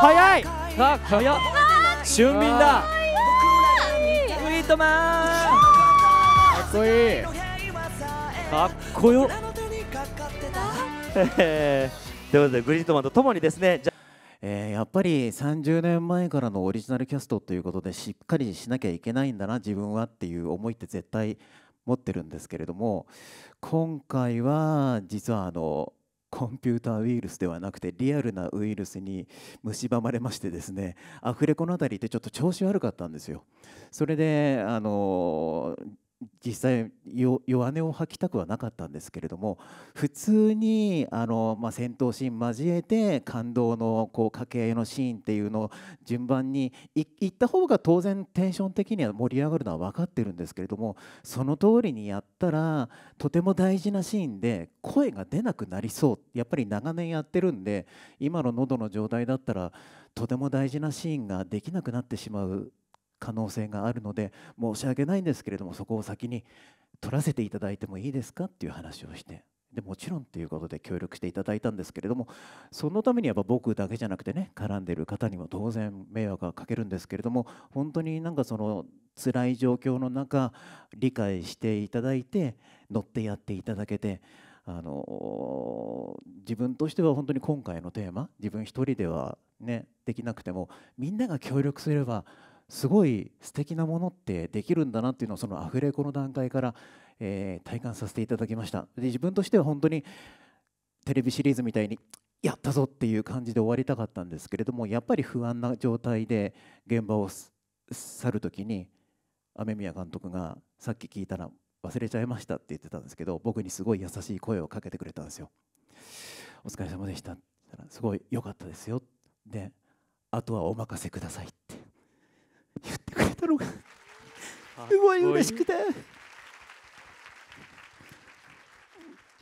早いあ早っ俊敏だウィートマンかっこいいかっこよということでグリートマンとともにですねじゃえー、やっぱり30年前からのオリジナルキャストということでしっかりしなきゃいけないんだな自分はっていう思いって絶対持ってるんですけれども今回は実はあのコンピューターウイルスではなくてリアルなウイルスに蝕まれましてですねアフレコの辺りってちょっと調子悪かったんですよ。それであの実際弱音を吐きたくはなかったんですけれども普通にあの、まあ、戦闘シーン交えて感動のこう掛け合いのシーンっていうのを順番に行った方が当然テンション的には盛り上がるのは分かってるんですけれどもその通りにやったらとても大事なシーンで声が出なくなりそうやっぱり長年やってるんで今の喉の状態だったらとても大事なシーンができなくなってしまう可能性があるので申し訳ないんですけれどもそこを先に取らせていただいてもいいですかっていう話をしてでもちろんということで協力していただいたんですけれどもそのためにやっぱ僕だけじゃなくてね絡んでる方にも当然迷惑はかけるんですけれども本当になんかその辛い状況の中理解していただいて乗ってやっていただけてあの自分としては本当に今回のテーマ自分一人ではねできなくてもみんなが協力すればすごい素敵なものってできるんだなっていうのをそのアフレコの段階から、えー、体感させていただきましたで自分としては本当にテレビシリーズみたいにやったぞっていう感じで終わりたかったんですけれどもやっぱり不安な状態で現場を去る時に雨宮監督がさっき聞いたら忘れちゃいましたって言ってたんですけど僕にすごい優しい声をかけてくれたんですよ。お疲れ様でしたすごい良かったですよであとはお任せくださいろがすごい嬉しくて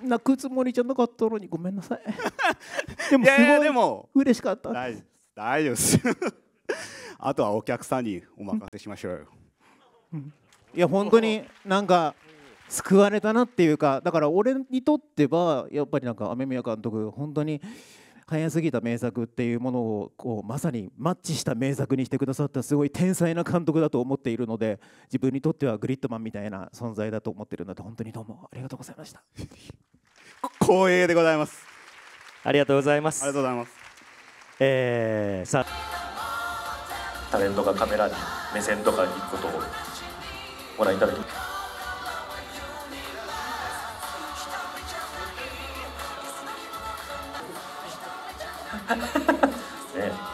泣くつもりじゃなかったのにごめんなさいでもすごい嬉しかった大丈夫ですあとはお客さんにお任せしましょうよ、いや本当になんか救われたなっていうかだから俺にとってはやっぱりなんか雨宮監督本当に早すぎた名作っていうものをこうまさにマッチした名作にしてくださったすごい天才な監督だと思っているので自分にとってはグリッドマンみたいな存在だと思ってるので本当にどうもありがとうございました光栄でございますありがとうございますありがとうございますえー、さタレントがカメラに目線とかに行くことをご覧いただきね